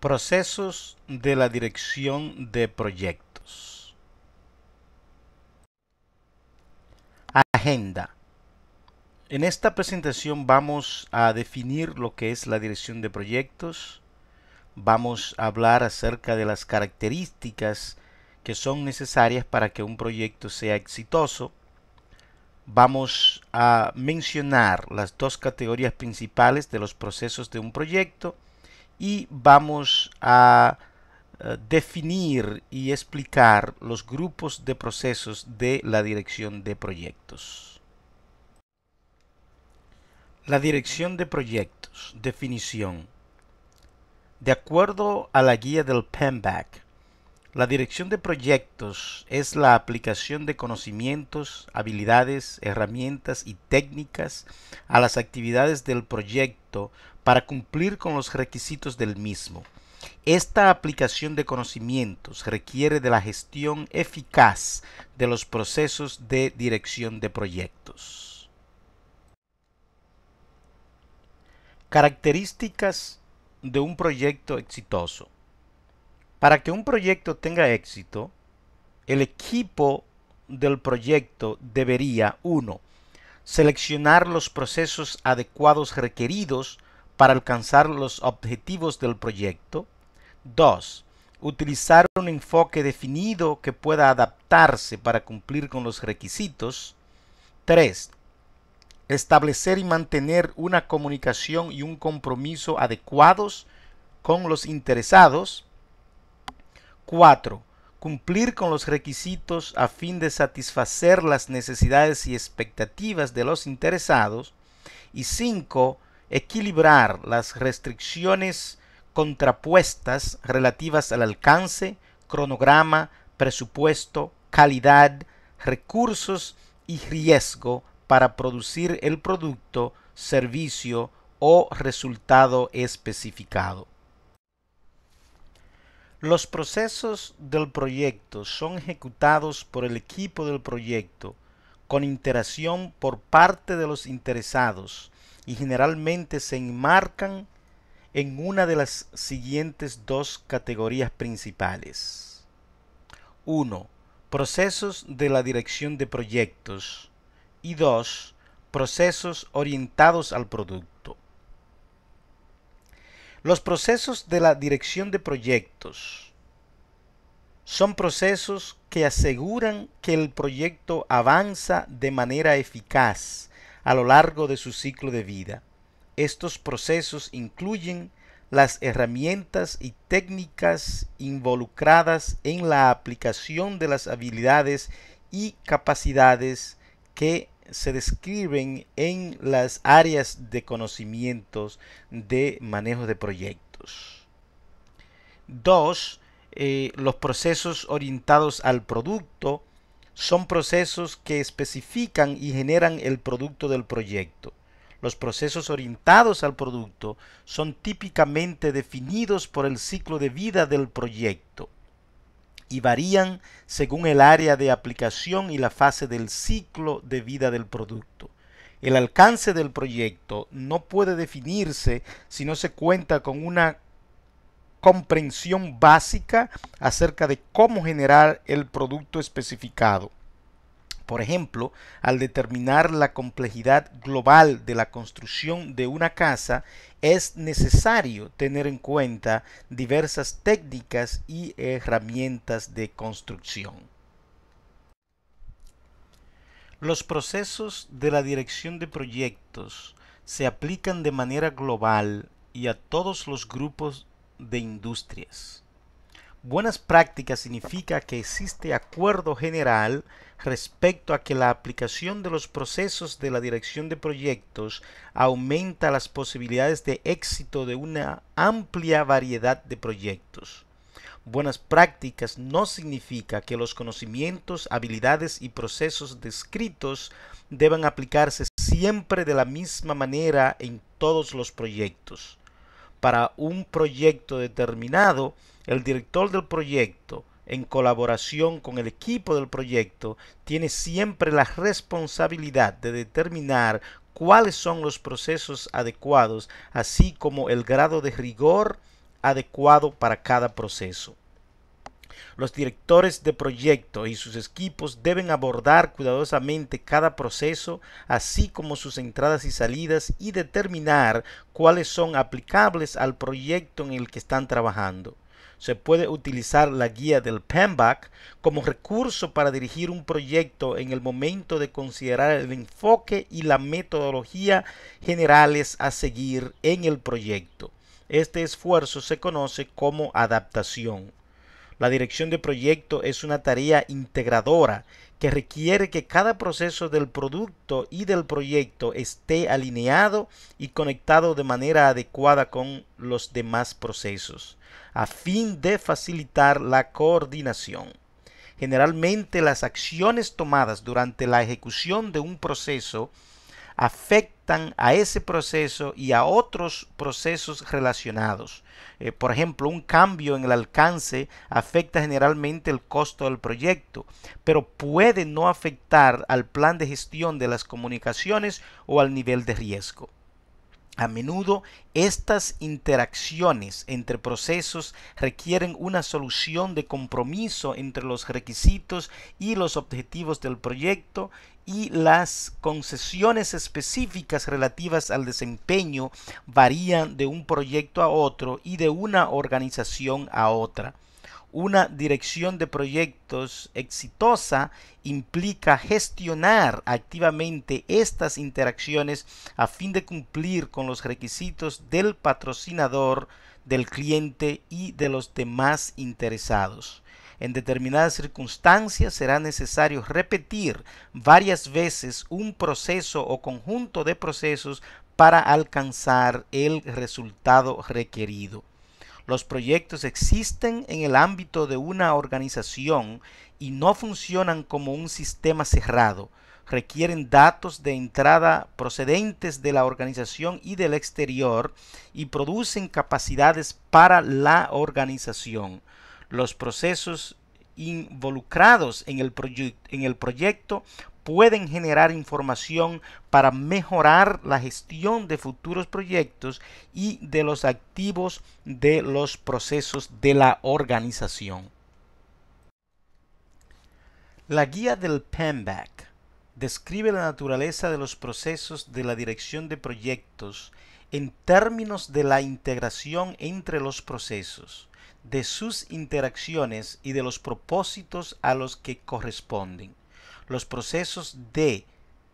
Procesos de la dirección de proyectos. Agenda. En esta presentación vamos a definir lo que es la dirección de proyectos. Vamos a hablar acerca de las características que son necesarias para que un proyecto sea exitoso. Vamos a mencionar las dos categorías principales de los procesos de un proyecto y vamos a eh, definir y explicar los grupos de procesos de la dirección de proyectos. La dirección de proyectos, definición. De acuerdo a la guía del PEMBAC, la dirección de proyectos es la aplicación de conocimientos, habilidades, herramientas y técnicas a las actividades del proyecto para cumplir con los requisitos del mismo. Esta aplicación de conocimientos requiere de la gestión eficaz de los procesos de dirección de proyectos. Características de un proyecto exitoso. Para que un proyecto tenga éxito, el equipo del proyecto debería, 1. seleccionar los procesos adecuados requeridos para alcanzar los objetivos del proyecto. 2. Utilizar un enfoque definido que pueda adaptarse para cumplir con los requisitos. 3. Establecer y mantener una comunicación y un compromiso adecuados con los interesados. 4. Cumplir con los requisitos a fin de satisfacer las necesidades y expectativas de los interesados. Y 5. Equilibrar las restricciones contrapuestas relativas al alcance, cronograma, presupuesto, calidad, recursos y riesgo para producir el producto, servicio o resultado especificado. Los procesos del proyecto son ejecutados por el equipo del proyecto con interacción por parte de los interesados y generalmente se enmarcan en una de las siguientes dos categorías principales. 1. Procesos de la dirección de proyectos y 2. Procesos orientados al producto. Los procesos de la dirección de proyectos son procesos que aseguran que el proyecto avanza de manera eficaz a lo largo de su ciclo de vida. Estos procesos incluyen las herramientas y técnicas involucradas en la aplicación de las habilidades y capacidades que se describen en las áreas de conocimientos de manejo de proyectos. 2. Eh, los procesos orientados al producto son procesos que especifican y generan el producto del proyecto. Los procesos orientados al producto son típicamente definidos por el ciclo de vida del proyecto y varían según el área de aplicación y la fase del ciclo de vida del producto. El alcance del proyecto no puede definirse si no se cuenta con una comprensión básica acerca de cómo generar el producto especificado. Por ejemplo, al determinar la complejidad global de la construcción de una casa, es necesario tener en cuenta diversas técnicas y herramientas de construcción. Los procesos de la dirección de proyectos se aplican de manera global y a todos los grupos de industrias. Buenas prácticas significa que existe acuerdo general respecto a que la aplicación de los procesos de la dirección de proyectos aumenta las posibilidades de éxito de una amplia variedad de proyectos. Buenas prácticas no significa que los conocimientos, habilidades y procesos descritos deban aplicarse siempre de la misma manera en todos los proyectos para un proyecto determinado, el director del proyecto, en colaboración con el equipo del proyecto, tiene siempre la responsabilidad de determinar cuáles son los procesos adecuados, así como el grado de rigor adecuado para cada proceso. Los directores de proyecto y sus equipos deben abordar cuidadosamente cada proceso, así como sus entradas y salidas, y determinar cuáles son aplicables al proyecto en el que están trabajando se puede utilizar la guía del PMBOK como recurso para dirigir un proyecto en el momento de considerar el enfoque y la metodología generales a seguir en el proyecto. Este esfuerzo se conoce como adaptación. La dirección de proyecto es una tarea integradora que requiere que cada proceso del producto y del proyecto esté alineado y conectado de manera adecuada con los demás procesos, a fin de facilitar la coordinación. Generalmente las acciones tomadas durante la ejecución de un proceso afectan a ese proceso y a otros procesos relacionados. Eh, por ejemplo, un cambio en el alcance afecta generalmente el costo del proyecto, pero puede no afectar al plan de gestión de las comunicaciones o al nivel de riesgo. A menudo estas interacciones entre procesos requieren una solución de compromiso entre los requisitos y los objetivos del proyecto y las concesiones específicas relativas al desempeño varían de un proyecto a otro y de una organización a otra. Una dirección de proyectos exitosa implica gestionar activamente estas interacciones a fin de cumplir con los requisitos del patrocinador, del cliente y de los demás interesados. En determinadas circunstancias será necesario repetir varias veces un proceso o conjunto de procesos para alcanzar el resultado requerido. Los proyectos existen en el ámbito de una organización y no funcionan como un sistema cerrado. Requieren datos de entrada procedentes de la organización y del exterior y producen capacidades para la organización los procesos involucrados en el, proyecto pueden generar información para mejorar la gestión de futuros proyectos y de los activos de los procesos de la organización. La guía del PEMBAC describe la naturaleza de los procesos de la dirección de proyectos en términos de la integración entre los procesos de sus interacciones y de los propósitos a los que corresponden. Los procesos de,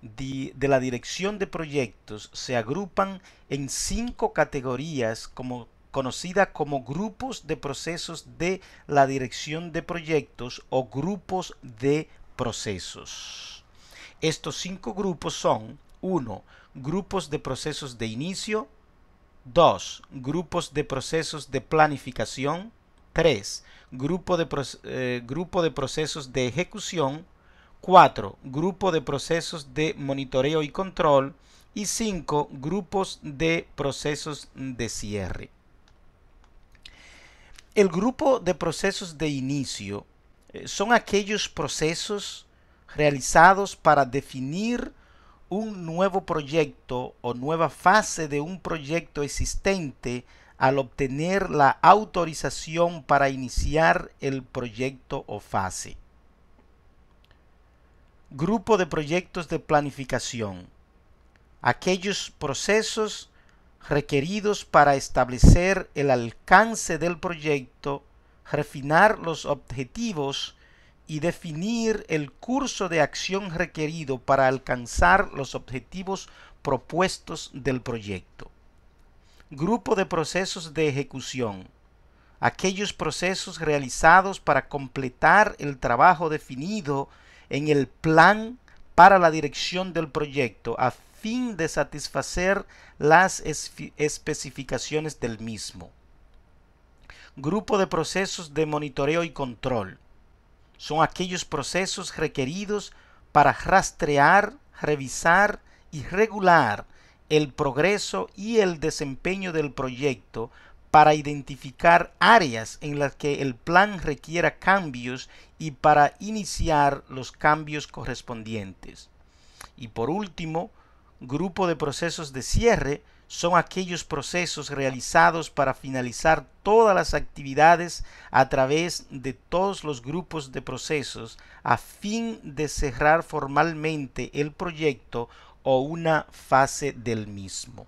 la dirección de proyectos se agrupan en cinco categorías como conocida como grupos de procesos de la dirección de proyectos o grupos de procesos. Estos cinco grupos son 1. Grupos de procesos de inicio, 2. Grupos de procesos de planificación. 3. Grupo de, eh, grupo de procesos de ejecución. 4. Grupo de procesos de monitoreo y control. Y 5. Grupos de procesos de cierre. El grupo de procesos de inicio eh, son aquellos procesos realizados para definir un nuevo proyecto o nueva fase de un proyecto existente al obtener la autorización para iniciar el proyecto o fase. Grupo de proyectos de planificación. Aquellos procesos requeridos para establecer el alcance del proyecto, refinar los objetivos y definir el curso de acción requerido para alcanzar los objetivos propuestos del proyecto. Grupo de procesos de ejecución. Aquellos procesos realizados para completar el trabajo definido en el plan para la dirección del proyecto a fin de satisfacer las especificaciones del mismo. Grupo de procesos de monitoreo y control son aquellos procesos requeridos para rastrear, revisar y regular el progreso y el desempeño del proyecto para identificar áreas en las que el plan requiera cambios y para iniciar los cambios correspondientes. Y por último, grupo de procesos de cierre son aquellos procesos realizados para finalizar todas las actividades a través de todos los grupos de procesos a fin de cerrar formalmente el proyecto o una fase del mismo.